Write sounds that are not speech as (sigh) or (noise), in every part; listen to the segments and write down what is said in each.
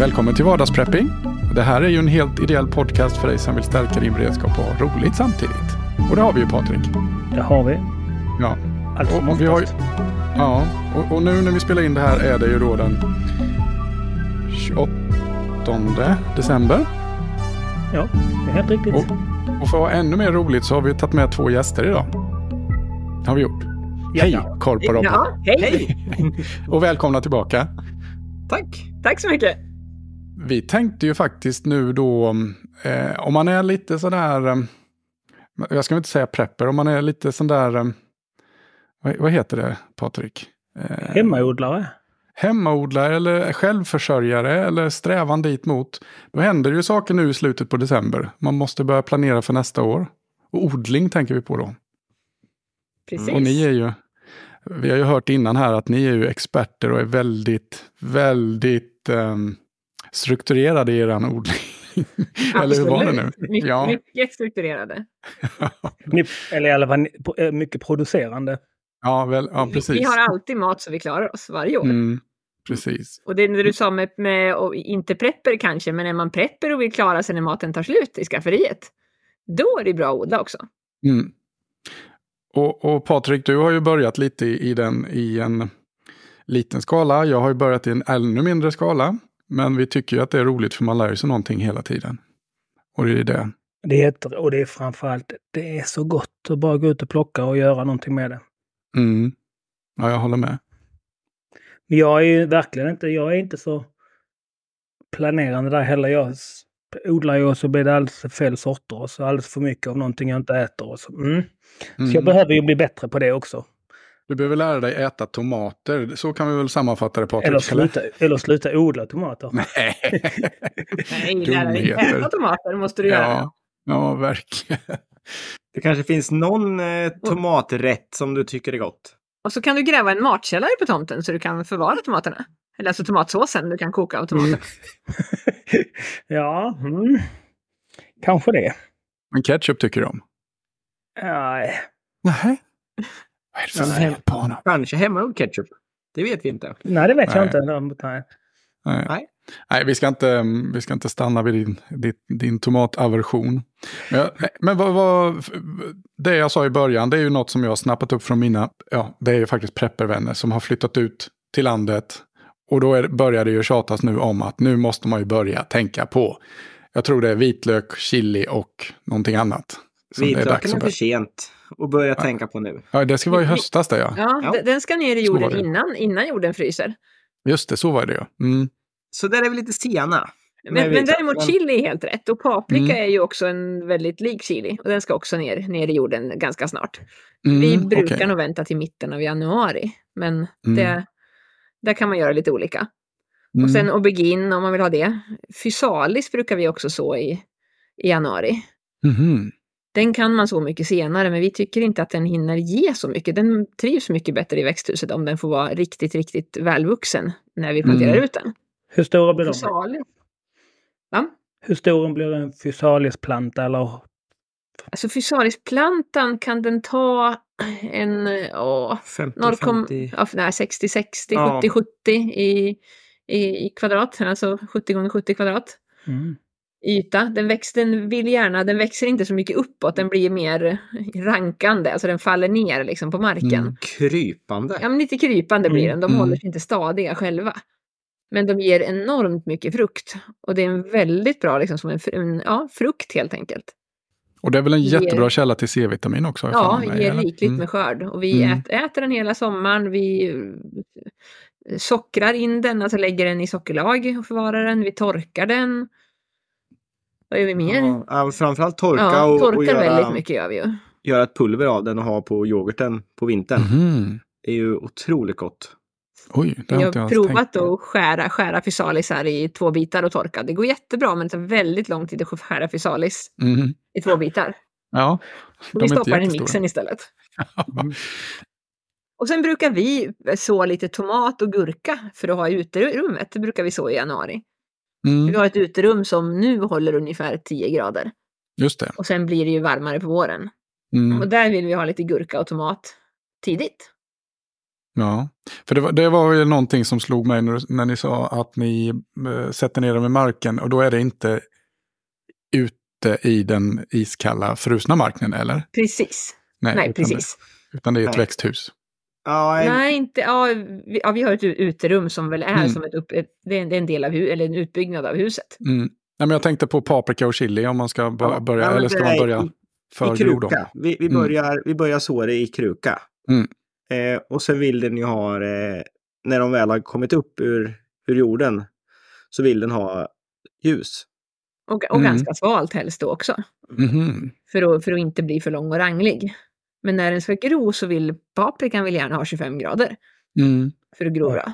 Välkommen till Vardagsprepping. Det här är ju en helt ideell podcast för dig som vill stärka din beredskap och ha roligt samtidigt. Och det har vi ju Patrik. Det har vi. Ja. Allt som och, vi har ju, Ja, och, och, nu när vi spelar in det här är det ju då den 28 december. Ja, det är helt riktigt. Och, och för att ha ännu mer roligt så har vi tagit med två gäster idag. Det har vi gjort. Ja, hej Korparobot! Ja, hej! (laughs) och välkomna tillbaka. Tack! Tack så mycket! vi tänkte ju faktiskt nu då, eh, om man är lite sådär, eh, jag ska inte säga prepper, om man är lite sådär, eh, vad, vad, heter det Patrik? Eh, hemmaodlare? Hemmaodlare eller självförsörjare eller strävan dit mot. Då händer ju saker nu i slutet på december. Man måste börja planera för nästa år. Och odling tänker vi på då. Precis. Och ni är ju, vi har ju hört innan här att ni är ju experter och är väldigt, väldigt um, strukturerade i er odling. (laughs) eller hur var det nu? Mycket, ja. mycket strukturerade. (laughs) eller i alla fall eh, mycket producerande. Ja, väl, ja, precis. Vi, har alltid mat så vi klarar oss varje år. Mm, precis. Och det när du sa med, med inte prepper kanske, men är man prepper och vill klara sig när maten tar slut i skafferiet, då är det bra att odla också. Mm. Och, och Patrik, du har ju börjat lite i, i, den, i en liten skala. Jag har ju börjat i en ännu mindre skala. Men vi tycker ju att det är roligt för man lär sig någonting hela tiden. Och det är det. Det är, och det är framförallt, det är så gott att bara gå ut och plocka och göra någonting med det. Mm. Ja, jag håller med. Men jag är ju verkligen inte, jag är inte så planerande där heller. Jag odlar ju och så blir det alldeles fel sorter och så alldeles för mycket av någonting jag inte äter. Och så. Mm. Mm. så jag mm. behöver ju bli bättre på det också. Du behöver lära dig äta tomater. Så kan vi väl sammanfatta det Patrik? Eller sluta, eller? sluta odla tomater. (laughs) Nej, Nej lära dig äta tomater måste du ja. göra. Ja, verkligen. Det kanske finns någon eh, tomaträtt som du tycker är gott. Och så kan du gräva en matkällare på tomten så du kan förvara tomaterna. Eller alltså tomatsåsen du kan koka av tomaterna. Mm. (laughs) ja, mm. kanske det. Men ketchup tycker du om? Nej. Nej. Vad är det för fel på honom? Kanske hemmagjord ketchup. Det vet vi inte. Nej, det vet Nej. jag inte. Nej. Nej. Nej. Nej, vi ska inte, mm, vi ska inte stanna vid din, din, din tomataversion. Men, men vad, vad, det jag sa i början, det är ju något som jag har snappat upp från mina, ja, det är ju faktiskt preppervänner som har flyttat ut till landet. Och då är, börjar det ju tjatas nu om att nu måste man ju börja tänka på, jag tror det är vitlök, chili och någonting annat. Vitlöken är för sent att börja ja. tänka på nu. Ja, det ska vara i mm. höstas det ja. ja. ja. Den ska ner i jorden innan, innan jorden fryser. Just det, så var det ja. Mm. Så där är vi lite sena. Men, men däremot chili är helt rätt. Och paprika mm. är ju också en väldigt lik chili. Och den ska också ner, ner i jorden ganska snart. Mm, vi brukar okay. nog vänta till mitten av januari. Men mm. det, där kan man göra lite olika. Och mm. sen aubergine om man vill ha det. Fysalis brukar vi också så i, i januari. Mm. Den kan man så mycket senare, men vi tycker inte att den hinner ge så mycket. Den trivs mycket bättre i växthuset om den får vara riktigt, riktigt välvuxen när vi planterar mm. ut den. Hur stora blir de? Ja? Hur stor blir en fysalisplanta eller? Alltså fysalisplantan kan den ta en åh, 50, 0, 50. Ja, nej, 60, 60, ja. 70, 70 i, i, i kvadrat. Alltså 70 gånger 70 kvadrat. Mm yta. Den, växt, den vill gärna, den växer inte så mycket uppåt, den blir mer rankande, alltså den faller ner liksom på marken. Mm, krypande. Ja, men lite krypande blir den. De mm. håller mm. sig inte stadiga själva. Men de ger enormt mycket frukt. Och det är en väldigt bra liksom, som en, en ja, frukt helt enkelt. Och det är väl en jättebra källa till C-vitamin också? Ja, det ger rikligt mm. med skörd. Och vi mm. äter, äter den hela sommaren. Vi eh, sockrar in den, alltså lägger den i sockerlag och förvarar den. Vi torkar den. Vad gör vi mer? Ja, framförallt torka ja, och, och göra, väldigt mycket gör vi ju. Göra ett pulver av den och ha på yoghurten på vintern. Mm. Det är ju otroligt gott. Oj, det har jag har provat att skära, skära physalis i två bitar och torka. Det går jättebra men det tar väldigt lång tid att skära physalis mm. i två bitar. Ja, och vi stoppar den i mixen istället. Mm. Och sen brukar vi så lite tomat och gurka för att ha i uterummet. Det brukar vi så i januari. Mm. Vi har ett uterum som nu håller ungefär 10 grader. Just det. Och sen blir det ju varmare på våren. Mm. Och där vill vi ha lite gurka och tomat tidigt. Ja, för det var, det var ju någonting som slog mig när, när ni sa att ni äh, sätter ner dem i marken och då är det inte ute i den iskalla frusna marken eller? Precis. Nej, Nej utan precis. Det, utan det är ett Nej. växthus. Ja, en... Nej, inte, ja vi, ja, vi, har ett uterum som väl är mm. som ett, upp, ett, det är en del av hu, eller en utbyggnad av huset. Mm. Nej, men jag tänkte på paprika och chili om man ska börja, ja, ja, eller ska man börja i, för i Vi, vi, mm. börjar, mm. vi börjar så det i kruka. Mm. Eh, och sen vill den ju ha, eh, när de väl har kommit upp ur, ur jorden, så vill den ha ljus. Och, och mm. ganska svalt helst då också. Mhm. För, att, för att inte bli för lång och ranglig. Men när den ska gro så vill paprikan vill gärna ha 25 grader. Mm. För att gro ja.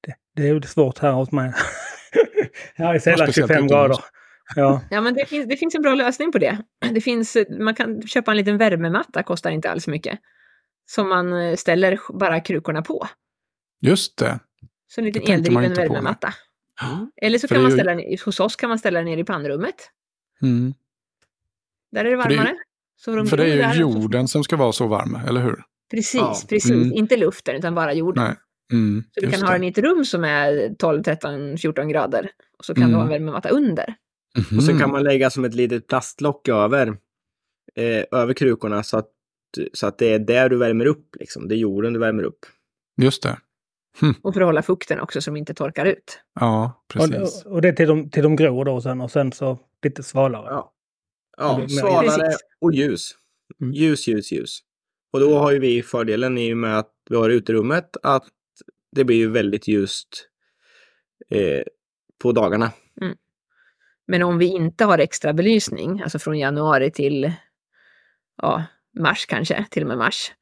det, det, är ju svårt här hos mig. här är sällan 25 grader. Ja. (laughs) ja, men det finns, det finns en bra lösning på det. det finns, man kan köpa en liten värmematta, kostar inte alls mycket. Som man eh, ställer bara krukorna på. Just det. Så en liten eldriven värmematta. Eller så kan man ju... ställa den, hos oss kan man ställa den nere i pannrummet. Mm. Där är det varmare. De För det är ju jorden som ska vara så varm, eller hur? Precis, ja. precis. Mm. Inte luften, utan bara jorden. Nej. Mm, så du kan ha den i ett rum som är 12, 13, 14 grader. Och så kan mm. du ha en värmematta under. Mm. Och så kan mm. man lägga som ett litet plastlock över, eh, över krukorna så att, så att det är där du värmer upp. Liksom. Det är jorden du värmer upp. Just det. Hm. Och för att hålla fukten också så de inte torkar ut. Ja, precis. Och, och det till de, till de grå då sen och sen så lite svalare. Ja. Ja, svalare och ljus. Mm. Ljus, ljus, ljus. Och då mm. har ju vi fördelen i och med att vi har uterummet att det blir ju väldigt ljust eh, på dagarna. Mm. Men om vi inte har extra belysning, alltså från januari till ja, mars kanske, till och med mars,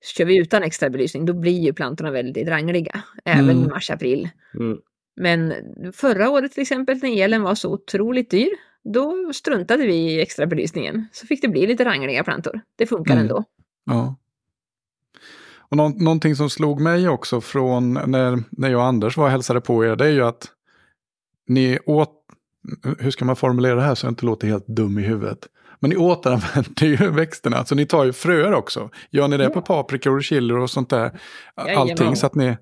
så kör vi utan extra belysning, då blir ju plantorna väldigt rangliga, även mm. mars-april. Mm. Men förra året till exempel, när elen var så otroligt dyr, då struntade vi i extra belysningen. Så fick det bli lite rangliga plantor. Det funkar mm. ändå. Ja. Och nå någonting som slog mig också från när, när jag och Anders var och hälsade på er, det är ju att ni åt, hur ska man formulera det här så jag inte låter helt dum i huvudet. Men ni återanvänder ju (laughs) växterna, så ni tar ju fröer också. Gör ni det ja. på paprika och chili och sånt där? Allting så att ni...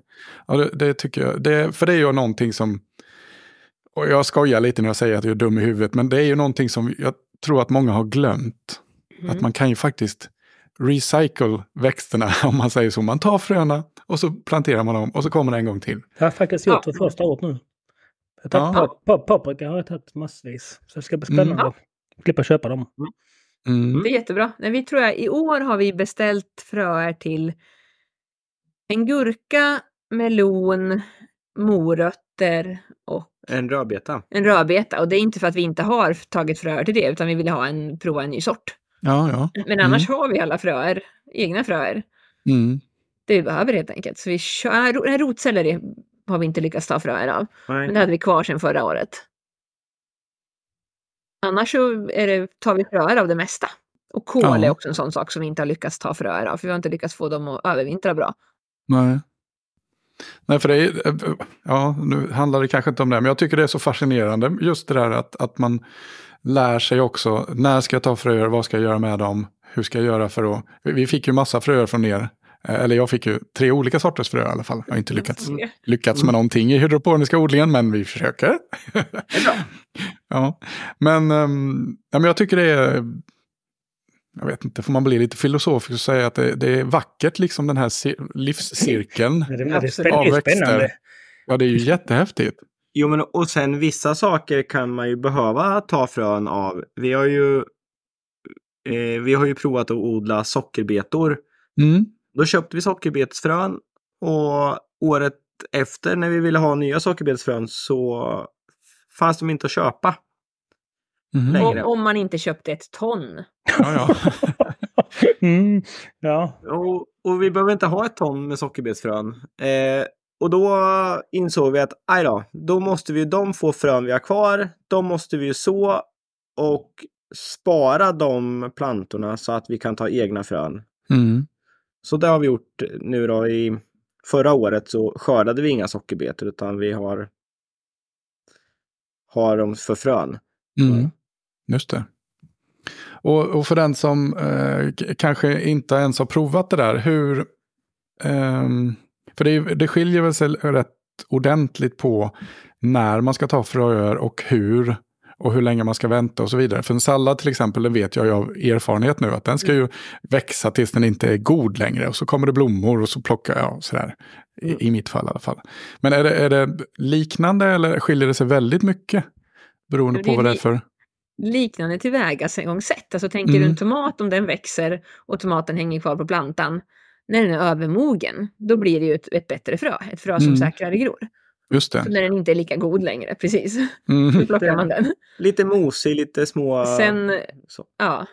Ja, det, det, tycker jag, det, för det är ju någonting som och jag skojar lite när jag säger att jag är dum i huvudet, men det är ju någonting som jag tror att många har glömt. Mm. Att man kan ju faktiskt recycle växterna, (laughs) om man säger så. Man tar fröna och så planterar man dem och så kommer det en gång till. Jag har faktiskt gjort det första året nu. Jag har tagit ja. paprika har jag tagit massvis. Så det ska bli spännande. Mm. Slippa köpa dem. Mm. Det är jättebra. Nej, vi tror jag, I år har vi beställt fröer till en gurka, melon, morötter och en rödbeta. En rödbeta. Och det är inte för att vi inte har tagit fröer till det, utan vi ville ha en, prova en ny sort. Ja, ja. Men annars mm. har vi alla fröer, egna fröer. Mm. Det vi behöver helt enkelt. Så vi kör, rotselleri har vi inte lyckats ta fröer av. Nej. Men det hade vi kvar sedan förra året. Annars så det, tar vi fröer av det mesta. Och kål ja. är också en sån sak som vi inte har lyckats ta fröer av, för vi har inte lyckats få dem att övervintra bra. Nej. Nej, för det är, ja, nu handlar det kanske inte om det, men jag tycker det är så fascinerande just det där att, att man lär sig också, när ska jag ta fröer, vad ska jag göra med dem, hur ska jag göra för att... Vi fick ju massa fröer från er, eh, eller jag fick ju tre olika sorters fröer i alla fall. Jag har inte lyckats, lyckats med mm. någonting i hydroponiska odlingen, men vi försöker. (laughs) ja, men, ehm, ja, men jag tycker det är jag vet inte, får man bli lite filosofisk och säga att det, det är vackert liksom den här livscirkeln (laughs) av växter. Ja, det är ju jättehäftigt. Jo, men och sen vissa saker kan man ju behöva ta frön av. Vi har ju, eh, vi har ju provat att odla sockerbetor. Mm. Då köpte vi sockerbetsfrön och året efter när vi ville ha nya sockerbetsfrön så fanns de inte att köpa. Mm. Om, om, man inte köpte ett ton. Ja, ja. (laughs) mm, ja. Och, och, vi behöver inte ha ett ton med sockerbetsfrön. Eh, och då insåg vi att aj då, då måste vi de få frön vi har kvar, de måste vi ju så och spara de plantorna så att vi kan ta egna frön. Mm. Så det har vi gjort nu då i förra året så skördade vi inga sockerbetor utan vi har, har dem för frön. Mm. Just det. Och, och för den som eh, kanske inte ens har provat det där, hur... Ehm, för det, det skiljer väl sig rätt ordentligt på när man ska ta fröer och hur och hur länge man ska vänta och så vidare. För en sallad till exempel, det vet jag ju av erfarenhet nu, att den ska ju växa tills den inte är god längre. Och så kommer det blommor och så plockar jag sådär. I, mm. I, mitt fall i alla fall. Men är det, är det liknande eller skiljer det sig väldigt mycket? Beroende på vad det är för liknande tillvägagångssätt. Alltså tänker mm. du en mm. tomat, om den växer och tomaten hänger kvar på plantan, när den är övermogen, då blir det ju ett, ett bättre frö, ett frö som mm. säkrare gror. Just det. Så när den inte är lika god längre, precis. Mm. Då plockar man den. (laughs) Lite mosig, lite små... Sen, så. Ja.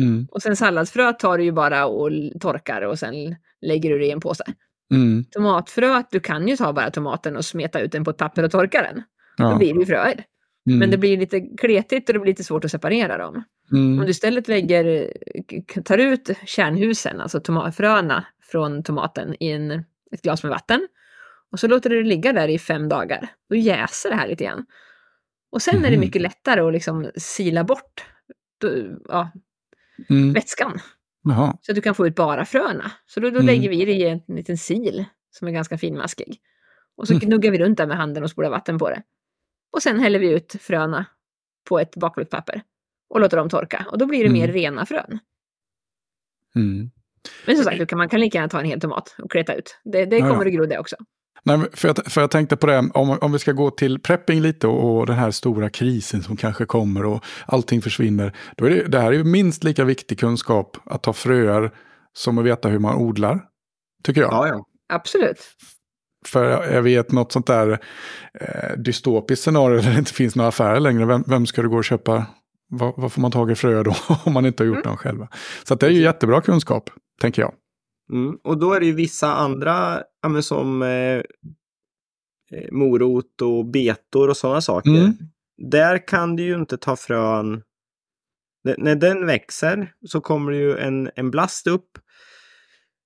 Mm. Och sen salladsfrö tar du ju bara och torkar och sen lägger du det i en påse. Mm. Tomatfröet, du kan ju ta bara tomaten och smeta ut den på ett papper och torka den. Ja. Då blir det ju fröer. Mm. Men det blir lite kletigt och det blir lite svårt att separera dem. Mm. Om du istället lägger, tar ut kärnhusen, alltså fröna från tomaten i en, ett glas med vatten och så låter du det ligga där i fem dagar, då jäser det här lite grann. Och sen mm. är det mhm. mycket lättare att liksom sila bort ja, mm. vätskan. Jaha. Så att du kan få ut bara fröna. Så då, då mm. lägger vi det i en liten sil som är ganska finmaskig. Och så gnuggar mm. vi runt där med handen och spolar vatten på det. Och sen häller vi ut fröna på ett bakplåtpapper och låter dem torka. Och då blir det mm. mer rena frön. Mm. Men som sagt, man kan lika gärna ta en hel tomat och kleta ut. Det, det kommer att gro det också. Nej, för, jag, för jag tänkte på det, om, om vi ska gå till prepping lite och, och den här stora krisen som kanske kommer och allting försvinner. Då är det, det här är ju minst lika viktig kunskap att ta fröer som att veta hur man odlar, tycker jag. Ja, ja. Absolut. För är vi i ett något sånt där eh, dystopiskt scenario där det inte finns några affärer längre. Vem, vem ska du gå och köpa? Vad, vad får man tag i frö då (laughs) om man inte har gjort mm. dem själva? Så det är ju jättebra kunskap, tänker jag. Mm. Och då är det ju vissa andra, ja, som eh, eh, morot och betor och sådana saker. Mm. Där kan du ju inte ta frön. när den växer så kommer det ju en, en blast upp.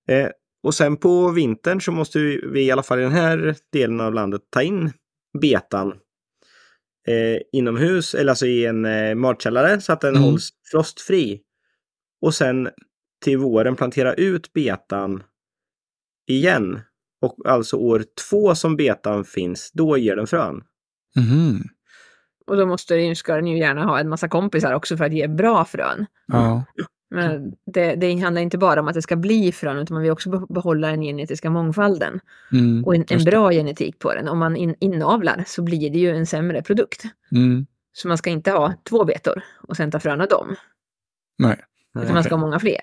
Eh, och sen på vintern så måste vi i alla fall i den här delen av landet ta in betan eh, inomhus, eller alltså i en eh, matkällare så att den mm. hålls frostfri. Och sen till våren plantera ut betan igen. Och alltså år två som betan finns, då ger den frön. Mm. Och då måste, ska den ju gärna ha en massa kompisar också för att ge bra frön. Ja. Men mm. det, det handlar inte bara om att det ska bli frön, utan man vill också behålla den genetiska mångfalden. Mm, och en, en bra genetik på den. Om man in, inavlar så blir det ju en sämre produkt. Mm. Så man ska inte ha två betor och sen ta frön av dem. Nej. Utan Nej. man ska ha många fler.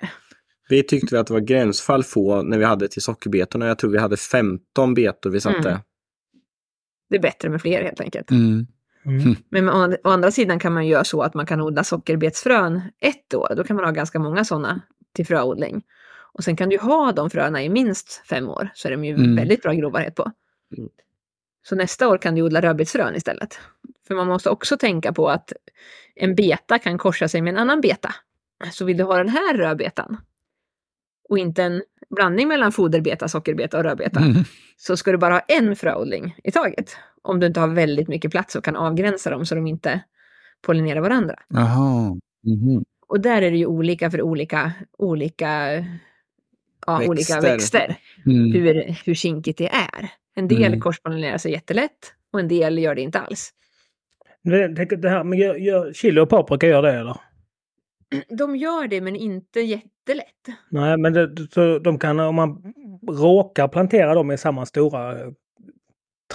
Vi tyckte att det var gränsfall få när vi hade till sockerbetorna. Jag tror vi hade 15 betor vi satte. Mm. Det är bättre med fler helt enkelt. Mm. Mm. Hm. Men å, andra sidan kan man göra så att man kan odla sockerbetsfrön ett år. Då kan man ha ganska många sådana till fröodling. Och sen kan du ha de fröna i minst fem år, så är de ju mm. väldigt bra grobarhet på. Mm. Så nästa år kan du odla rödbetsfrön istället. För man måste också tänka på att en beta kan korsa sig med en annan beta. Så vill du ha den här rödbetan och inte en blandning mellan foderbeta, sockerbeta och rödbeta, mm. så ska du bara ha en fröodling i taget. Om du inte har väldigt mycket plats och kan avgränsa dem så de inte pollinerar varandra. Aha! Mm-hmm. Och där är det ju olika för olika, olika, ja, växter. olika växter. Mm. Hur, hur kinkigt det är. En del mm. korspollinerar sig jättelätt och en del gör det inte alls. Det, här med gör, gör, chili och paprika, gör det eller? De gör det men inte jättelätt. Nej, men det, de kan, om man råkar plantera dem i samma stora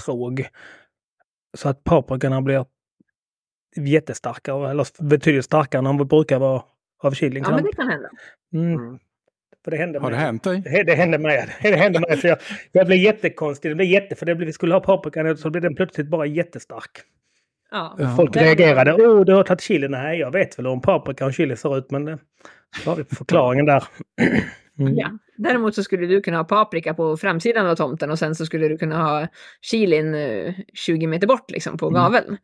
tråg. Så att paprikorna blir jättestarkare, eller betydligt starkare än de brukar vara av kyling. Ja, men det kan hända. Mm. mm. För det hände Har det mig. hänt dig? Det, det hände mig. (laughs) Det hände mig för jag, jag blev jättekonstig. Det blev jätte, för det blev, vi skulle ha paprikan så blev den plötsligt bara jättestark. Ja. Folk ja. reagerade. Åh, oh, du har tagit chili. Nej, jag vet väl hur en paprika och chili ser ut, men det har vi förklaringen där. (clears throat) Mm. Ja. Däremot så skulle du kunna ha paprika på framsidan av tomten och sen så skulle du kunna ha chilin 20 eh, meter bort liksom på mm. gaveln.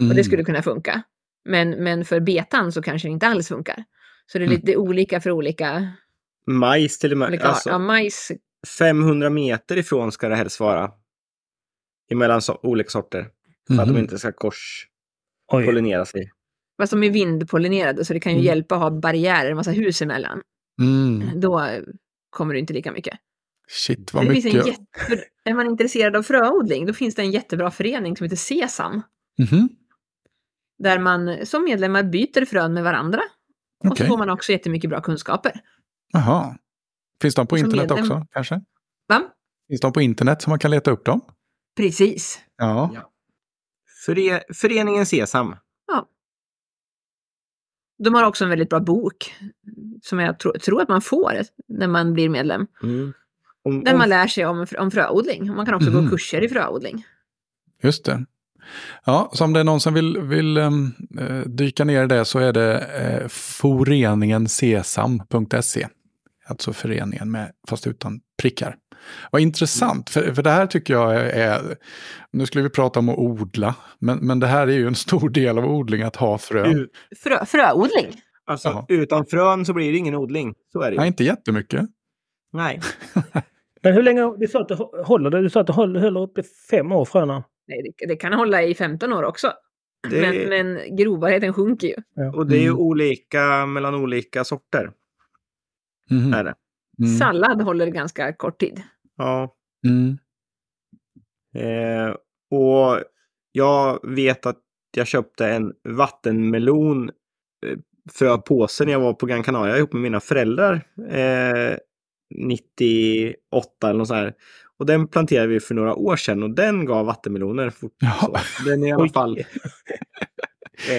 Mm. Och det skulle mm. kunna funka. Men, men för betan så kanske det inte alls funkar. Så det är mm. lite mm. olika för olika... Majs till och med. Alltså, ja, majs. 500 meter ifrån ska det helst vara. Emellan so olika sorter. För mm. att de mhm. inte ska korspollinera sig. Fast de är vindpollinerade så det kan ju hjälpa att ha barriärer, en massa hus emellan. Mm. Då kommer det inte lika mycket. Shit vad det mycket. Finns en jätte... Är man intresserad av fröodling då finns det en jättebra förening som heter Sesam. Mm -hmm. Där man som medlemmar byter frön med varandra. Okay. Och så får man också jättemycket bra kunskaper. Jaha. Finns de på som internet medlem... också kanske? Va? Finns de på internet så man kan leta upp dem? Precis. Ja. ja. Före... Föreningen Sesam de har också en väldigt bra bok, som jag tro, tror att man får när man blir medlem. Mm. Om, där man lär sig om, om fröodling. Man kan också mm. gå kurser i fröodling. Just det. Ja, så om det är någon som vill, vill um, dyka ner i det så är det uh, foreningen Alltså föreningen med, fast utan prickar. Vad intressant, för, för det här tycker jag är... Nu skulle vi prata om att odla, men, men det här är ju en (laughs) stor del av odling, att ha frön. Frö, fröodling? Alltså, Jaha. utan frön så blir det ingen odling. Så är det ju. Nej, inte jättemycket. Nej. (laughs) men hur länge... Du sa att det håller, du sa att det håller upp i fem år, fröna? Nej, det, det kan hålla i 15 år också. Det... Men, men grobarheten sjunker ju. Ja. Och det är ju mm. olika mellan olika sorter. Mm. Är det. Mm. Sallad håller ganska kort tid. Ja. Mm. Eh, och jag vet att jag köpte en vattenmelon eh, för påsen när jag var på Gran Canaria ihop med mina föräldrar. Eh, 98 eller något sånt här. Och den planterade vi för några år sedan och den gav vattenmeloner. Ja. Den är i alla fall... (laughs)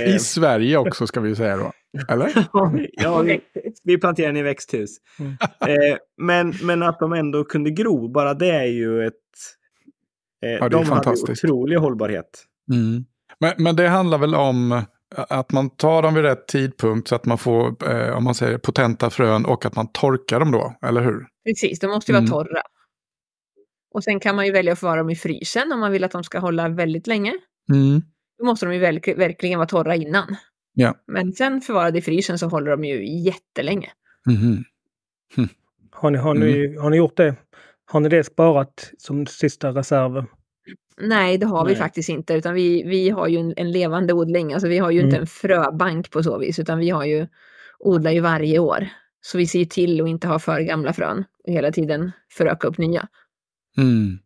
I Sverige också ska vi säga då. Eller? (laughs) ja, vi, (laughs) vi planterar den i växthus. Mm. Eh, men, men att de ändå kunde gro, bara det är ju ett... Eh, ja, det de fantastiskt. hade otrolig hållbarhet. Mm. Men, men det handlar väl om eh, att man tar dem vid rätt tidpunkt så att man får, eh, om man säger potenta frön och att man torkar dem då, eller hur? Precis, de måste ju vara mm. torra. Och sen kan man ju välja att förvara dem i frysen om man vill att de ska hålla väldigt länge. Mm. Då måste de ju verkligen vara torra innan. Ja. Men sen förvarade i frysen så håller de ju jättelänge. Mm. Mm. Har, ni, har, mm. har ni gjort det? Har ni det sparat som sista reserv? Nej, det har Nej. vi faktiskt inte, utan vi, vi har ju en, en levande odling. Alltså vi har ju inte mm. en fröbank på så vis, utan vi har ju, odlar ju varje år. Så vi ser till att inte ha för gamla frön och hela tiden föröka upp nya. Mm.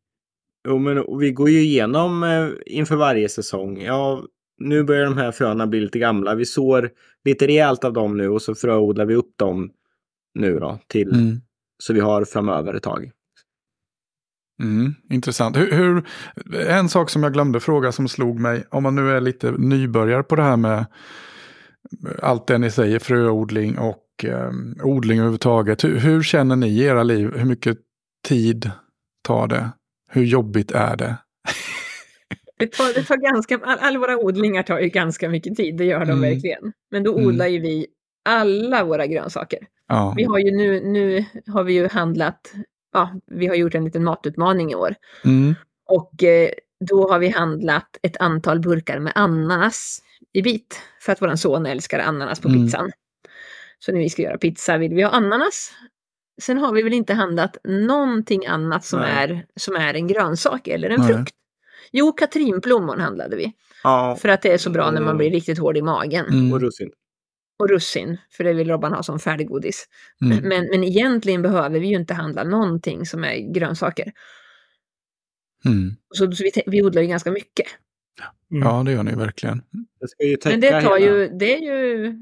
Jo, men vi går ju igenom eh, inför varje säsong. Ja, nu börjar de här fröna bli lite gamla. Vi sår lite rejält av dem nu och så fröodlar vi upp dem nu då, till, mm. så vi har framöver ett tag. Mm, intressant. Hur, hur, en sak som jag glömde fråga som slog mig, om man nu är lite nybörjare på det här med allt det ni säger, fröodling och eh, odling överhuvudtaget. Hur, hur känner ni i era liv? Hur mycket tid tar det? Hur jobbigt är det? Det tar, det tar ganska, all, all, våra odlingar tar ju ganska mycket tid, det gör de mm. verkligen. Men då mm. odlar ju vi alla våra grönsaker. Ja. Vi har ju nu, nu har vi ju handlat, ja, vi har gjort en liten matutmaning i år. Mm. Och eh, då har vi handlat ett antal burkar med ananas i bit. För att vår son älskar ananas på mm. pizzan. Så när vi ska göra pizza vill vi ha ananas. Sen har vi väl inte handlat någonting annat som, är, som är en grönsak eller en Nej. frukt. Jo, katrinplommon handlade vi. Ja. För att det är så bra när man blir mm. riktigt hård i magen. Mm. Och russin. Och russin, för det vill Robban ha som färdiggodis. Mm. Men, men egentligen behöver vi ju inte handla någonting som är grönsaker. Mm. Så, så vi, vi odlar ju ganska mycket. Mm. Ja, det gör ni verkligen. Det men det tar ju, det är ju,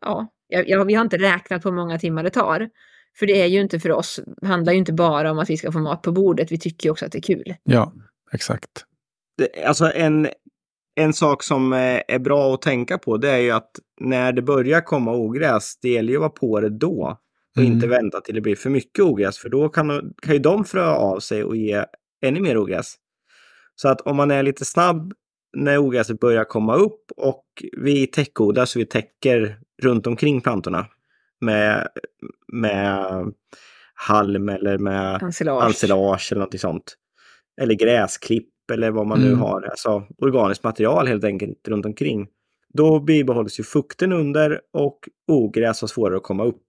ja, ja, vi har inte räknat på hur många timmar det tar. För det är ju inte för oss, handlar ju inte bara om att vi ska få mat på bordet, vi tycker ju också att det är kul. Ja, Exakt. Det, alltså en, en sak som eh, är bra att tänka på det är ju att när det börjar komma ogräs, det gäller ju att vara på det då. Och mm. inte vänta till det blir för mycket ogräs, för då kan, kan ju de fröa av sig och ge ännu mer ogräs. Så att om man är lite snabb när ogräset börjar komma upp och vi täckodlar så vi täcker runt omkring plantorna med, med halm eller med ensilage, eller något sånt eller gräsklipp eller vad man mm. nu har, alltså organiskt material helt enkelt runt omkring. Då bibehålls ju fukten under och ogräs har svårare att komma upp.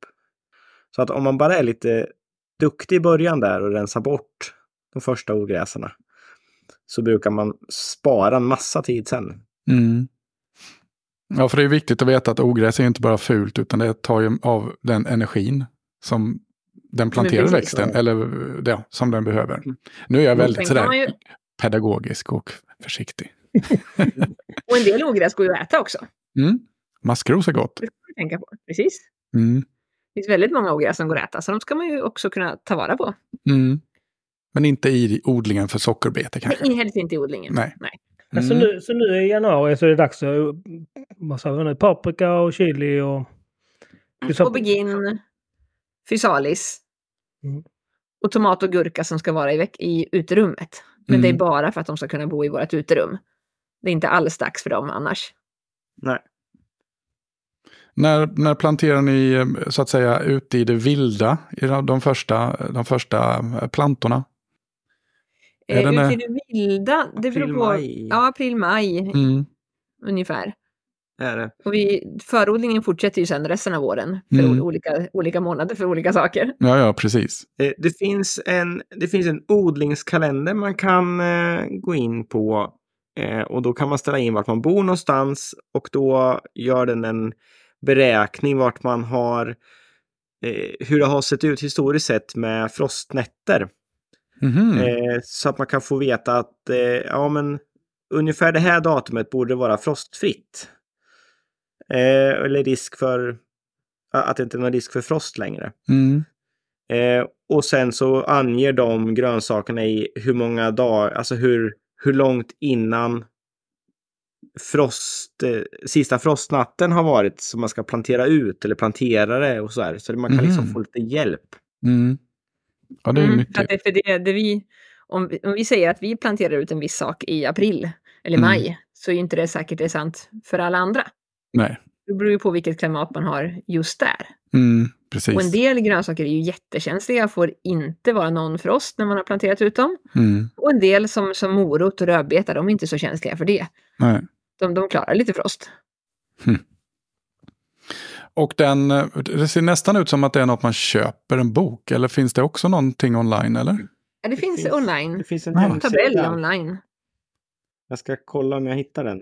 Så att om man bara är lite duktig i början där och rensar bort de första ogräsarna så brukar man spara en massa tid sen. Mm. Ja, för det är viktigt att veta att ogräs är inte bara fult utan det tar ju av den energin som den planterade växten eller ja, som den behöver. Nu är jag väldigt sådär ju... pedagogisk och försiktig. (laughs) och en del ogräs går ju att äta också. Mm. Maskros är gott. Det ska man tänka på, precis. Mm. Det finns väldigt många ogräs som går att äta, så de ska man ju också kunna ta vara på. Mm. Men inte i odlingen för sockerbete kanske? Nej, helst inte i odlingen. Nej. Nej. Mm. Alltså nu, så nu i januari så är det dags att, vad sa vi nu, paprika och chili och... Och begin. fysalis. Mm. Och tomat och gurka som ska vara i, i uterummet. Men mm. det är mm. bara för att de ska kunna bo i vårt uterum. Det är inte alls dags för dem annars. Nej. När, när planterar ni eh, så att säga ut i det vilda, i de första, de första eh, plantorna? Eh, ut i det vilda, det beror på. Maj. Ja, april, maj mm. ungefär är det. Och vi, förodlingen fortsätter ju sen resten av våren, för mm. olika, olika månader för olika saker. Ja, ja, precis. Eh, det finns en, det finns en odlingskalender man kan eh, gå in på eh, och då kan man ställa in vart man bor någonstans och då gör den en beräkning vart man har hur det har sett ut historiskt sett med frostnätter. Mm-hmm. så att man kan få veta att ja, men ungefär det här datumet borde vara frostfritt. Eh, eller risk för att det inte är någon risk för frost längre. Mm. Eh, och sen så anger de grönsakerna i hur många dagar, alltså hur, hur långt innan frost, eh, sista frostnatten har varit som man ska plantera ut eller plantera det och så här. Så man kan liksom mm. liksom få lite hjälp. Mm. Ja, det är mm, mycket. Mm, för det, det vi, om, om vi säger att vi planterar ut en viss sak i april eller mm. maj så är inte det säkert det är sant för alla andra. Nej. Det beror ju på vilket klimat man har just där. Mm, precis. Och en del grönsaker är ju jättekänsliga, får inte vara någon frost när man har planterat ut dem. Mm. Och en del som, som morot och rödbeta, de är inte så känsliga för det. Nej. De, de klarar lite frost. Hm. Och den, det ser nästan ut som att det är något man köper en bok, eller finns det också någonting online? Eller? Ja, det, det finns, finns, online. Det finns en ja. tabell online. Jag ska kolla om jag hittar den.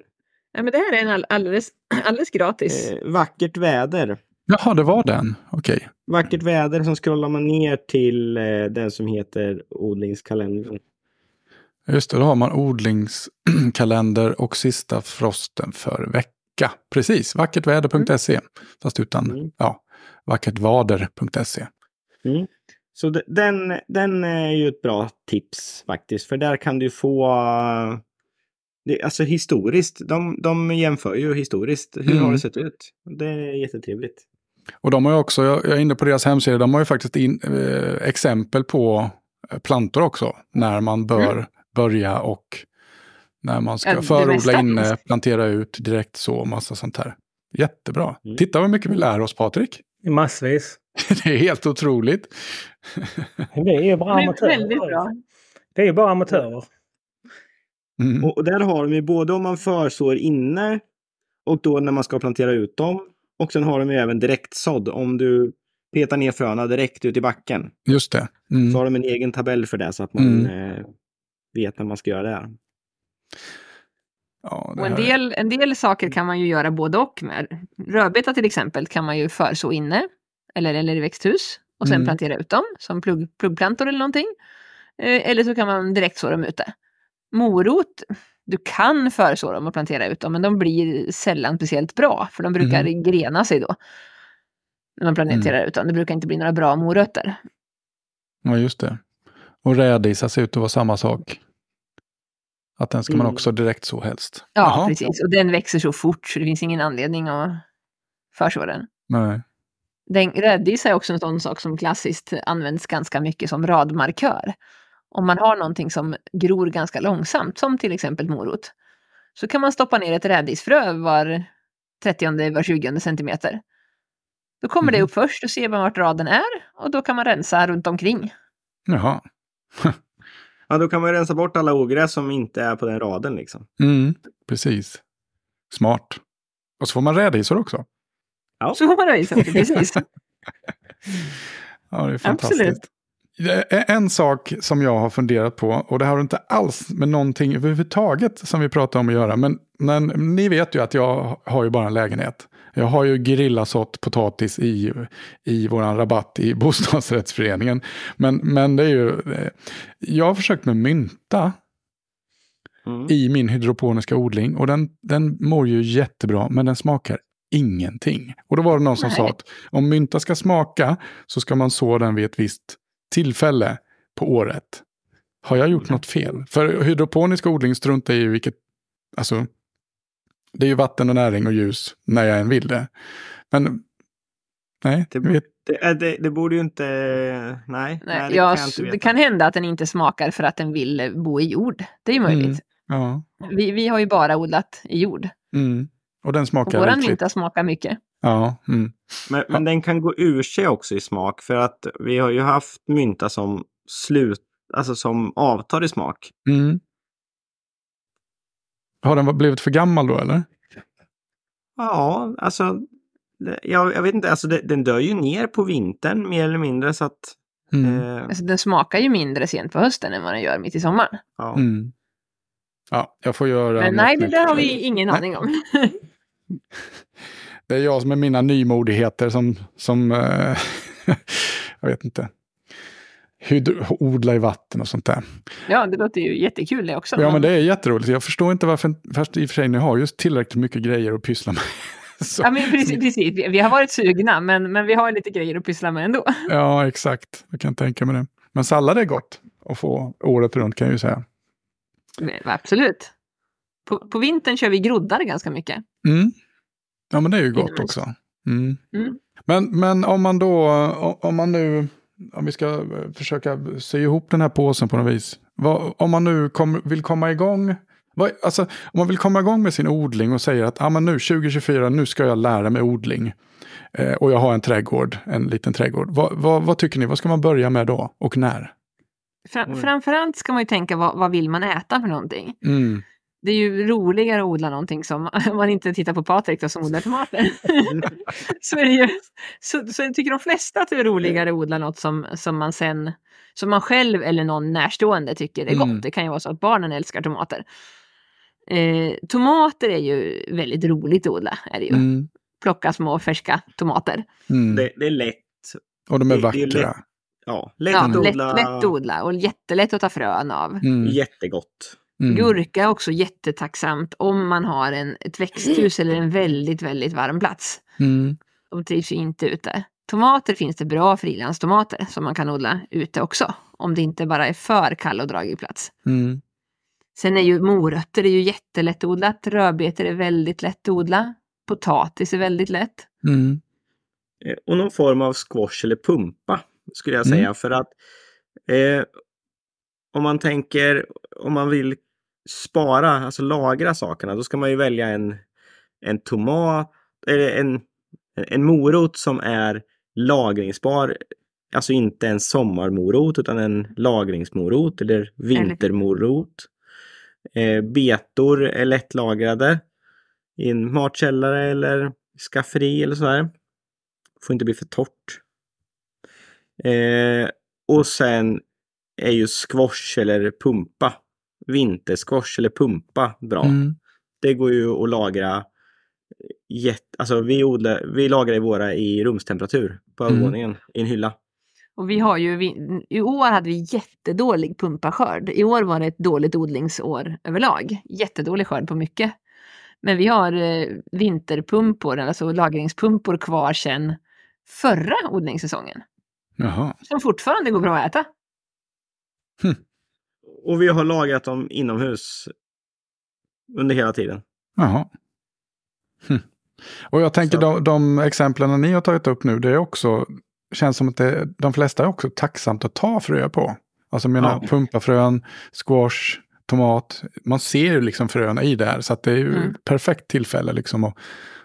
Ja, men det här är en alldeles, (clears throat) alldeles gratis. Eh, vackert väder. Jaha, det var den. Okej. Okay. Vackert väder, sen scrollar man ner till eh, den som heter odlingskalendern. Just det, då har man odlingskalender (clears throat) och sista frosten för vecka. Precis, vackertväder.se. Mm. Fast utan, mm. ja, vackertvader.se. Mm. Så den, den är ju ett bra tips faktiskt. För där kan du få det, alltså historiskt, de, de jämför ju historiskt. Hur mm. har det mm. sett ut? Det är jättetrevligt. Och de har ju också, jag är inne på deras hemsida, de har ju faktiskt in, eh, exempel på eh, plantor också. När man mm. bör mm. börja och när man ska ja, förodla inne, plantera ut direkt så, massa sånt här. Jättebra. Mm. Titta vad mycket vi lär oss Patrik. Massvis. (laughs) det är helt otroligt. det är ju bara amatörer. Det är ju bara amatörer. Mm. Och, och, där har de ju både om man försår inne och då när man ska plantera ut dem. Och sen har de ju även direktsådd. Om du petar ner fröna direkt ut i backen. Just det. Mm. Så har de en egen tabell för det så att man mm. eh, vet när man ska göra det. Här. Ja, det och en, del, en del saker kan man ju göra både och med. Rödbeta till exempel kan man ju förså inne eller, eller i växthus och sen mm. plantera ut dem som plugg, pluggplantor eller någonting. Eh, eller så kan man direkt så dem ute morot, du kan föreslå dem att plantera ut dem, men de blir sällan speciellt bra, för de brukar mm. grena sig då. När man planterar mm. ut dem, det brukar inte bli några bra morötter. Ja, just det. Och rädisa ser ut att vara samma sak. Att den ska man mm. också direkt så helst. Ja, Aha. precis. Och den växer så fort så det finns ingen anledning att förså den. Nej. Den, rädisa är också en sån sak som klassiskt används ganska mycket som radmarkör om man har någonting som gror ganska långsamt, som till exempel morot, så kan man stoppa ner ett rädisfrö var 30 var 20 centimeter. Då kommer mm. det mhm. upp först och ser man vart raden är och då kan man rensa runt omkring. Jaha. (laughs) ja, då kan man rensa bort alla ogräs som inte är på den raden liksom. Mm, precis. Smart. Och så får man rädisor också. Ja. Så får man rädisor, precis. (laughs) ja, det är fantastiskt. Absolut. En sak som jag har funderat på, och det har inte alls med någonting överhuvudtaget som vi pratar om att göra, men, men ni vet ju att jag har ju bara en lägenhet. Jag har ju grillasått potatis i, i vår rabatt i (laughs) bostadsrättsföreningen. Men, men det är ju, eh, jag har försökt med mynta mm. i min hydroponiska odling och den, den mår ju jättebra, men den smakar ingenting. Och då var det någon som Nej. sa att om mynta ska smaka så ska man så den vid ett visst tillfälle på året. Har jag gjort mm. något fel? För hydroponisk odling struntar ju i vilket... Alltså, det är ju vatten och näring och ljus när jag än vill det. Men nej. Det, vet. Det, eh, det, det borde ju inte... Nej. nej, nej det, jag, kan jag det kan hända att den inte smakar för att den vill eh, bo i jord. Det är ju möjligt. Mm, ja. vi, vi har ju bara odlat i jord. Mm. Och den smakar och Våran äckligt. smakar mycket. Ja. Mm. Men, men ja. den kan gå ur sig också i smak för att vi har ju haft mynta som slut, alltså som avtar i smak. Mm. Har den blivit för gammal då eller? Ja, alltså jag, jag vet inte, alltså det, den dör ju ner på vintern mer eller mindre så att... Mm. Eh... Alltså den smakar ju mindre sent på hösten än vad den gör mitt i sommaren. Ja. Mm. Ja, jag får göra... Men nej, det där har vi ingen aning om. (laughs) Det är jag som är mina nymodigheter som, som eh, (laughs) jag vet inte, Hydro, odla i vatten och sånt där. Ja, det låter ju jättekul det också. Ja, men det är jätteroligt. Jag förstår inte varför, fast i och för sig, ni har just tillräckligt mycket grejer att pyssla med. (laughs) Så. Ja, men precis, precis. Vi har varit sugna, men, men vi har lite grejer att pyssla med ändå. (laughs) Ja, exakt. Jag kan tänka mig det. Men sallad är gott att få året runt kan jag ju säga. absolut. På, på vintern kör vi groddar ganska mycket. Mm. Ja, men det är ju gott också. Mm. Mm. Men, men om man då, om man nu, om vi ska eh, försöka sy ihop den här påsen på något vis. Vad, om man nu kom, vill komma igång, vad, alltså, om man vill komma igång med sin odling och säger att ah, men nu 2024, nu ska jag lära mig odling. Eh, och jag har en trädgård, en liten trädgård. Vad, vad, vad, tycker ni, vad ska man börja med då och när? Fra, framförallt ska man ju tänka vad, vad vill man äta för någonting. Mm det är ju roligare att odla någonting som, (laughs) om man inte tittar på Patrik då, som odlar tomater. (laughs) så, är ju, så, så tycker de flesta att det är roligare att odla något som, som man sen, som man själv eller någon närstående tycker är gott. Mm. Det kan ju vara så att barnen älskar tomater. Eh, tomater är ju väldigt roligt att odla, är det ju. Mm. Plocka små färska tomater. Mm. Det, det, är lätt. Och de är det, vackra. Det är lätt, ja, lätt, ja, att odla. Lätt, lätt, att odla och jättelätt att ta frön av. Mm. Jättegott. Mm. Gurka är också jättetacksamt om man har en, ett växthus eller en väldigt, väldigt varm plats. Mm. De trivs ju inte ute. Tomater finns det bra frilandstomater som man kan odla ute också. Om det inte bara är för kall och dragig plats. Mm. Sen är ju morötter är ju jättelättodlat, rödbetor är väldigt lätt att odla, potatis är väldigt lätt. Mm. Eh, och någon form av squash eller pumpa skulle jag säga mm. för att eh, om man tänker, om man vill spara, alltså lagra sakerna, då ska man ju välja en, en tomat, eller en, en morot som är lagringsbar. Alltså inte en sommarmorot utan en lagringsmorot eller vintermorot. Eh, betor är lättlagrade i en matkällare eller skafferi eller sådär. Får inte bli för torrt. Eh, och sen är ju squash eller pumpa vinterskors eller pumpa bra. Mm. Det går ju att lagra jätt, alltså vi, odlar, vi lagrar våra i rumstemperatur på mm. övervåningen i en hylla. Och vi har ju, I år hade vi jättedålig pumpaskörd. I år var det ett dåligt odlingsår överlag. Jättedålig skörd på mycket. Men vi har eh, vinterpumpor, alltså lagringspumpor kvar sedan förra odlingssäsongen. Jaha. Som fortfarande går bra att äta. Hm. Och vi har lagrat dem inomhus under hela tiden. Jaha. Hm. Och jag tänker de, de exemplen ni har tagit upp nu, det är också, känns som att det, de flesta är också tacksamt att ta fröer på. Alltså mina ja. pumpafrön, squash, tomat. Man ser ju liksom fröna i det här. Så det är ju mm. perfekt tillfälle liksom att,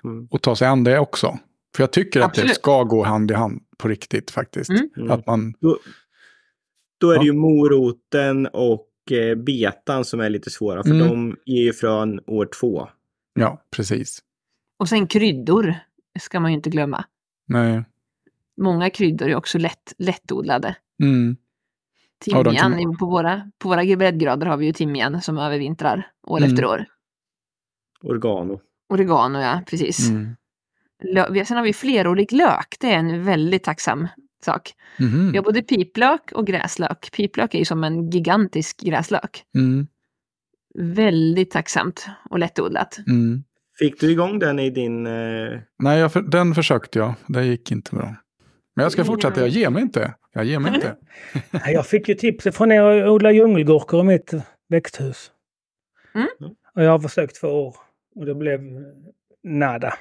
mm. att ta sig an det också. För jag tycker Absolut. att det ska gå hand i hand på riktigt faktiskt. Mm. Att man... Mm. Då, då är ja. det ju moroten och Eh, betan som är lite svåra, för mm. de är ju från år två. Ja, precis. Och sen kryddor ska man ju inte glömma. Nej. Många kryddor är också lätt, lättodlade. Mm. Timjan, kan... på, våra, på våra breddgrader har vi ju timjan som övervintrar år mm. efter år. Oregano. Oregano, ja, precis. Mm. Sen har vi flerårig lök, det är en väldigt tacksam sak. Mm. Vi har både piplök och gräslök. Piplök är ju som en gigantisk gräslök. Mm. Väldigt tacksamt och lättodlat. Mm. Fick du igång den i din... Eh... Nej, jag för, den försökte jag. Det gick inte bra. Men jag ska fortsätta, jag ger mig inte. Jag ger mig inte. (laughs) jag fick ju tips från er att odla djungelgurkor i mitt växthus. Mm. mm. Och jag har försökt för år och det blev nada.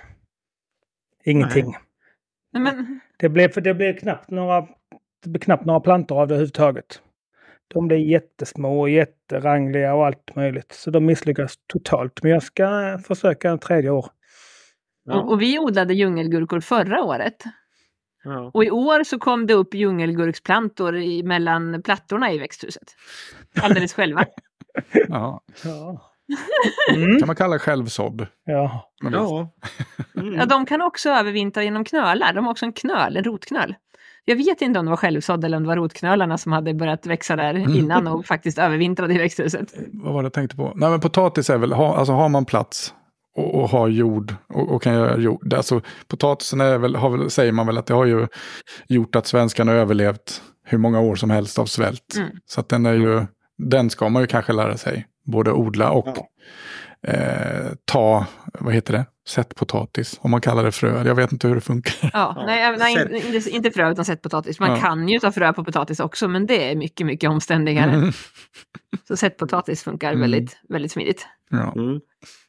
Ingenting. Nej. Men... Det, blev, för det blev knappt några, knappt några plantor av det överhuvudtaget. De blev jättesmå och jätterangliga och allt möjligt. Så de misslyckades totalt. Men jag ska försöka en tredje år. Ja. Och, och, vi odlade djungelgurkor förra året. Ja. Och i år så kom det upp djungelgurksplantor i, mellan plattorna i växthuset. Alldeles själva. (laughs) ja. Mm. kan man kalla självsådd. Ja. Ja. Mm. ja. De kan också övervintra genom knölar. De har också en knöl, en rotknöl. Jag vet inte om det var självsådd eller om det var rotknölarna som hade börjat växa där mm. innan och faktiskt övervintrade i växthuset. Vad var det jag tänkte på? Nej, men potatis är väl, ha, alltså har man plats och, och har jord och, och, kan göra jord. Alltså, potatisen är väl, väl, säger man väl att det har ju gjort att svenskarna har överlevt hur många år som helst av svält. Mm. Så att den är ju, den ska man ju kanske lära sig. Både odla och ja. eh, ta, vad heter det, sättpotatis, om man kallar det frö. Jag vet inte hur det funkar. Ja, nej, eh, nej inte, inte, frö utan sättpotatis. Man ja. kan ju ta frö på potatis också, men det är mycket, mycket omständigare. Mm. Så sättpotatis funkar mm. väldigt, väldigt smidigt. Mm.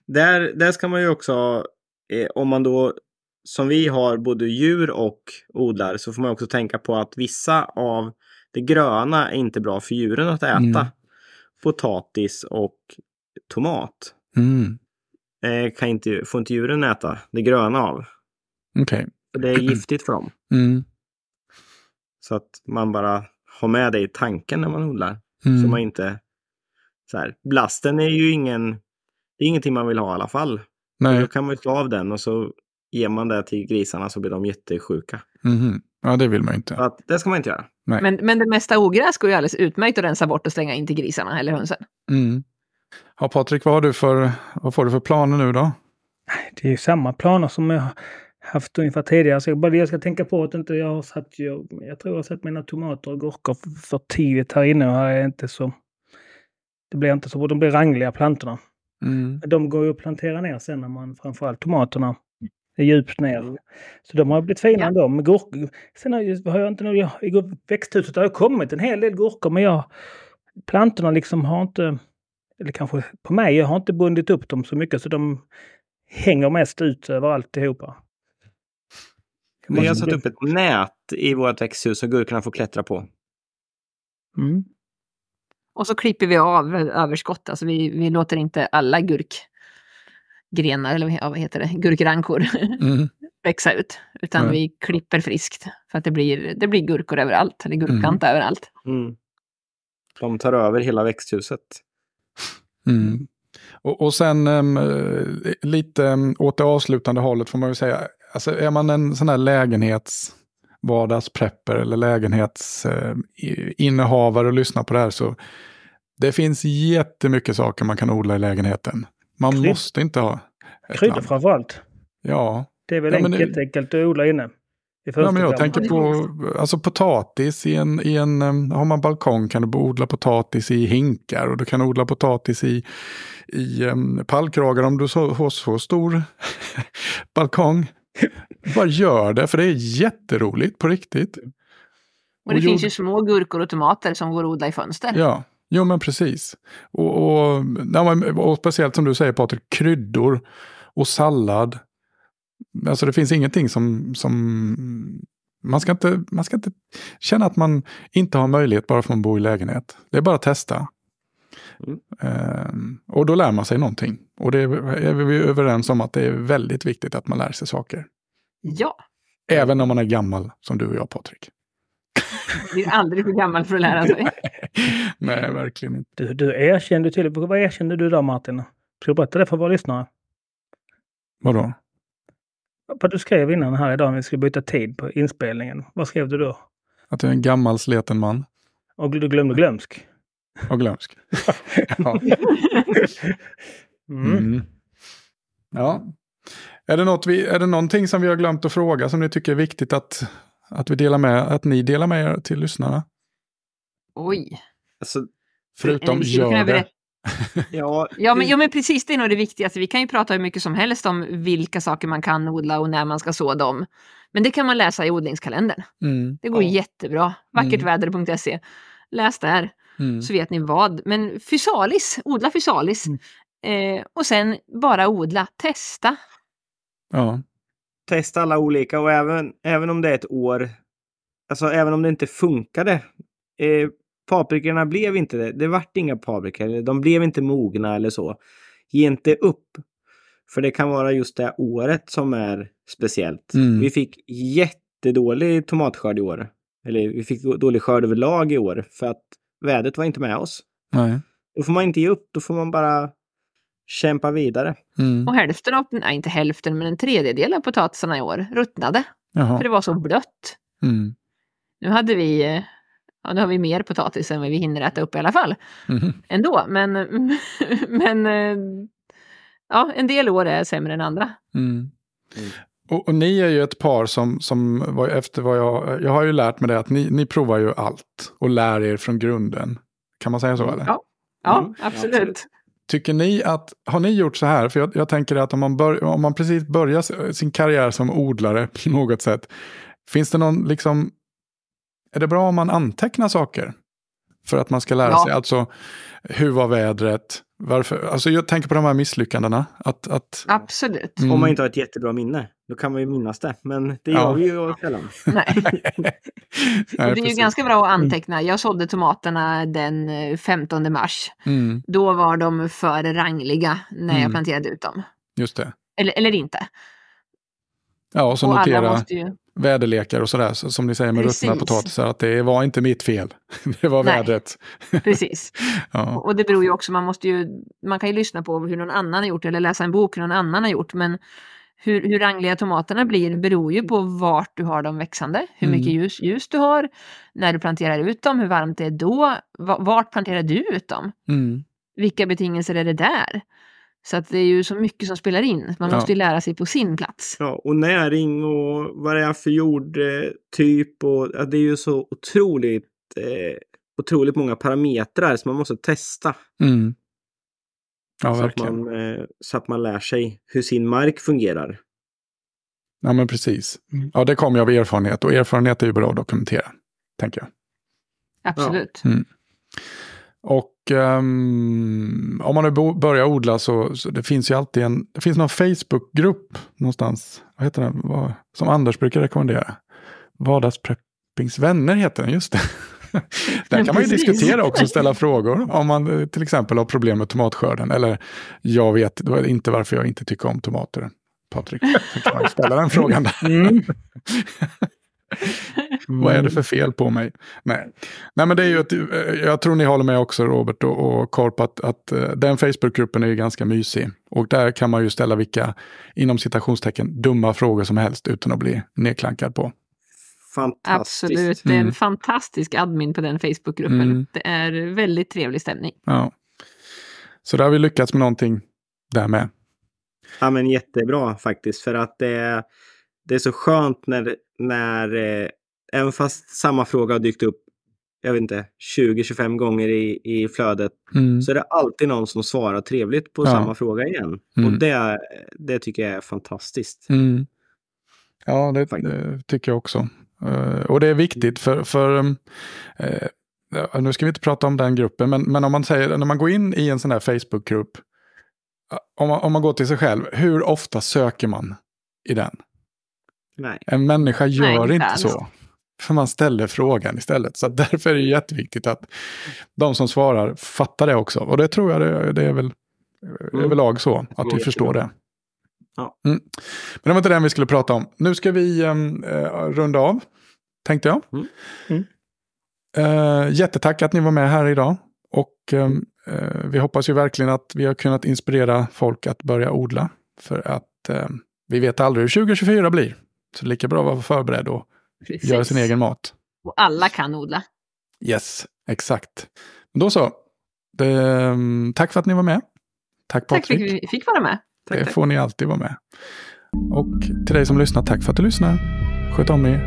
Där, där ska man ju också, eh, om man då som vi har både djur och odlar så får man också tänka på att vissa av det gröna är inte bra för djuren att äta. Mm potatis och tomat. Mm. Eh, kan inte, får inte djuren äta det gröna av. Okay. Det är mm. giftigt för dem. Mm. Så att man bara har med det i tanken när man odlar. Mm. Så man inte... Så här, blasten är ju ingen... Det är ingenting man vill ha i alla fall. Nej. Då kan man ju slå av den och så ger man det till grisarna så blir de jättesjuka. Mm. Ja, det vill man ju inte. att, det ska man inte göra. Nej. Men, men det mesta ogräs går ju alldeles utmärkt att rensa bort och slänga in till grisarna eller hönsen. Mm. Ja, Patrik, vad, har du för, vad får du för planer nu då? Det är ju samma planer som jag haft ungefär tidigare. Så jag bara jag ska tänka på att inte jag har satt... Jag, jag tror jag har satt mina tomater och gurkor för tidigt här inne. Och här är inte så... Det blir inte så... bra. De blir rangliga plantorna. Mm. De går ju att plantera ner sen när man, framförallt tomaterna, djupt ner. Mm. Så de har blivit fina ändå. Men sen har jag, har jag inte nog, i växthuset har jag kommit en hel del gurkor men jag, plantorna liksom har inte, eller kanske på mig, jag har inte bundit upp dem så mycket så de hänger mest ut över alltihopa. Vi har satt upp ett nät i vårt växthus så gurkorna får klättra på. Mm. Och så klipper vi av överskott, alltså vi, vi låter inte alla gurk grenar, eller vad heter det, gurkrankor mm. (laughs) växa ut. Utan mm. vi klipper friskt. För att det blir, det blir gurkor överallt, eller gurkkant mm. överallt. Mm. De tar över hela växthuset. Mm. Och, och sen äm, ehm, eh, lite äm, ehm, åt det avslutande hållet får man väl säga. Alltså är man en sån här lägenhetsvardagsprepper eller lägenhetsinnehavare eh, och lyssnar på det här så det finns jättemycket saker man kan odla i lägenheten. Man Kryd måste inte ha ett Kryddor framförallt. Ja. Det är väl ja, enkelt, det... enkelt att odla inne. Ja, men jag tänker på alltså potatis i en, i en, har man balkong kan du odla potatis i hinkar och du kan odla potatis i, i um, pallkragar om du har så stor (laughs) balkong. Bara gör det, för det är jätteroligt på riktigt. Och det och finns ju små gurkor och tomater som går att odla i fönster. Ja, Jo men precis. Och, och, och, speciellt som du säger Patrik, kryddor och sallad. Alltså det finns ingenting som, som man, ska inte, man ska inte känna att man inte har möjlighet bara för att man bor i lägenhet. Det är bara att testa. Mm. Ehm, och då lär man sig någonting. Och det är vi överens om att det är väldigt viktigt att man lär sig saker. Ja. Även om man är gammal som du och jag Patrik. Vi är aldrig för gammal för att lära sig. (laughs) (laughs) Nej, mm. verkligen inte. Du, du erkände till Vad erkände du då, Martin? Ska du berätta det för våra lyssnare? Vadå? Vad du skrev innan här idag, när vi skulle byta tid på inspelningen. Vad skrev du då? Att du är en gammal sleten man. Och du glömde glömsk. Och glömsk. (laughs) ja. Mm. mm. ja. Är det, något vi, är det någonting som vi har glömt att fråga som ni tycker är viktigt att, att, vi delar med, att ni delar med er till lyssnarna? Oj. Alltså, Förutom eh, gör det. (laughs) ja, ja, men, ja, men precis, det är nog det viktigaste. Vi kan ju prata hur mycket som helst om vilka saker man kan odla och när man ska så dem. Men det kan man läsa i odlingskalendern. Mm, det går ja. jättebra. Vackertväder.se. Mm. Läs där, mm. så vet ni vad. Men fysalis, odla fysalis. Mm. Eh, och sen bara odla, testa. Ja. Testa alla olika och även, även om det är ett år, alltså även om det inte funkade, eh, paprikorna blev inte det. Det vart inga paprikor. De blev inte mogna eller så. Ge inte upp. För det kan vara just det året som är speciellt. Mm. Vi fick jättedålig tomatskörd i år. Eller vi fick dålig skörd överlag i år för att vädret var inte med oss. Nej. Då får man inte ge upp. Då får man bara kämpa vidare. Mm. Och hälften av, nej inte hälften, men en tredjedel av potatisarna i år ruttnade. Jaha. För det var så blött. Mm. Nu hade vi eh, Ja, nu har vi mer potatis än vad vi hinner äta upp i alla fall. Mm. Ändå, men, (laughs) men eh, ja, en del år är sämre än andra. Mm. mm. Och, och, ni är ju ett par som, som efter vad jag, jag har ju lärt mig det att ni, ni provar ju allt och lär er från grunden. Kan man säga så mm. eller? Ja, ja mm. absolut. Tycker ni att, har ni gjort så här? För jag, jag tänker att om man, bör, om man precis börjar sin karriär som odlare på något sätt, finns det någon liksom är det bra om man antecknar saker? För att man ska lära ja. sig, alltså hur var vädret? Varför? Alltså jag tänker på de här misslyckandena. Att, att, Absolut. Mm. Om man inte har ett jättebra minne, då kan man ju minnas det. Men det gör ja. vi ju sällan. (laughs) Nej. (laughs) det är ju ganska bra att mm. anteckna. Jag sålde tomaterna den 15 eh, mars. Mm. Då var de för rangliga när mm. jag planterade ut dem. Just det. Eller, eller inte. Ja, och så och notera, ju väderlekar och sådär, som ni säger med ruttna potatisar, att det var inte mitt fel. (laughs) Det var Nej, vädret. (laughs) Precis. ja. Och det beror ju också, man måste ju, man kan ju lyssna på hur någon annan har gjort eller läsa en bok hur någon annan har gjort, men hur, hur rangliga tomaterna blir beror ju på vart du har dem växande, hur mm. mycket ljus, ljus, du har, när du planterar ut dem, hur varmt det är då, vart planterar du ut dem? Mm. Vilka betingelser är det där? Så att det är ju så mycket som spelar in. Man ja. måste ju lära sig på sin plats. Ja, och näring och vad det är för jordtyp. Eh, och, ja, det är ju så otroligt, eh, otroligt många parametrar som man måste testa. Mm. Ja, så verkligen. Att man, eh, så att man lär sig hur sin mark fungerar. Ja, men precis. Ja, det kommer jag av erfarenhet och erfarenhet är ju bra att dokumentera, tänker jag. Absolut. Ja. Mm. Och um, om man nu börjar odla så, så, det finns ju alltid en, det finns någon Facebookgrupp någonstans, vad heter den, vad, som Anders brukar rekommendera. Vardagspreppings vänner heter den, just det. (laughs) Där kan man ju diskutera också, och ställa frågor. Om man eh, till exempel har problem med tomatskörden. Eller jag vet inte varför jag inte tycker om tomater. Patrik, så kan man ställa den frågan där. Mm. (laughs) Mm. Vad är det mm. för fel på mig? Nej, Nej men det är ju ett, eh, jag tror ni håller med också Robert och, och Korp att, att eh, den Facebookgruppen är ju ganska mysig. Och där kan man ju ställa vilka, inom citationstecken, dumma frågor som helst utan att bli nedklankad på. Absolut, det är en mm. fantastisk admin på den Facebookgruppen. Mm. Det är väldigt trevlig stämning. Ja. Så där har vi lyckats med någonting där med. Ja men jättebra faktiskt för att det, det är så skönt när, när eh, även fast samma fråga har dykt upp jag vet inte, 20-25 gånger i, i flödet, mm. så är det alltid någon som svarar trevligt på ja. samma fråga igen. Mm. Och det, det tycker jag är fantastiskt. Mm. Ja, det, det, eh, tycker jag också. Uh, och det är viktigt för, för um, uh, nu ska vi inte prata om den gruppen, men, men om man säger, när man går in i en sån här Facebookgrupp, om man, om man går till sig själv, hur ofta söker man i den? Nej. En människa gör Nej, inte, inte så. För man ställer frågan istället. Så därför är det jätteviktigt att de som svarar fattar det också. Och det tror jag det, det är väl mm. överlag så, att vi förstår det. Ja. Mm. Men det var inte den vi skulle prata om. Nu ska vi ehm, eh, runda av, tänkte jag. Mm. Mm. Eh, jättetack att ni var med här idag. Och ehm, mm. eh, vi hoppas ju verkligen att vi har kunnat inspirera folk att börja odla. För att ehm, vi vet aldrig hur 2024 blir. Så det är lika bra att vara förberedd och Precis. göra sin egen mat. Och alla kan odla. Yes, exakt. Då så. Det, ehm, tack för att ni var med. Tack Patrik. Tack för att vi fick vara med. Tack, det tack. får ni alltid vara med. Och till dig som lyssnar, tack för att du lyssnar. Sköt om er.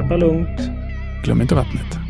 Tappa lugnt. Glöm inte vattnet.